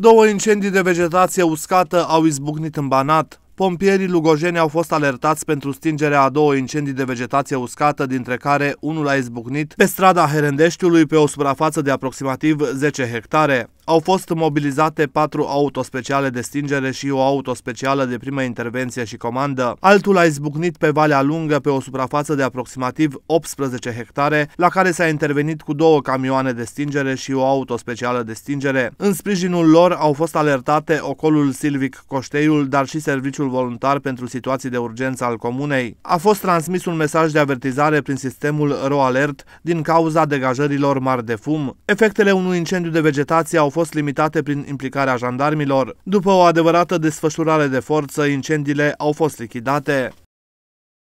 Două incendii de vegetație uscată au izbucnit în Banat. Pompierii lugojeni au fost alertați pentru stingerea a două incendii de vegetație uscată, dintre care unul a izbucnit pe strada Herendeștiului pe o suprafață de aproximativ 10 hectare. Au fost mobilizate patru autospeciale de stingere și o autospecială de primă intervenție și comandă. Altul a izbucnit pe Valea Lungă pe o suprafață de aproximativ 18 hectare, la care s-a intervenit cu două camioane de stingere și o autospecială de stingere. În sprijinul lor au fost alertate Ocolul Silvic Coșteiul, dar și Serviciul Voluntar pentru Situații de Urgență al Comunei. A fost transmis un mesaj de avertizare prin sistemul RoAlert din cauza degajărilor mari de fum. Efectele unui incendiu de vegetație au fost fost limitate prin implicarea jandarmilor. După o adevărată desfășurare de forță, incendiile au fost lichidate.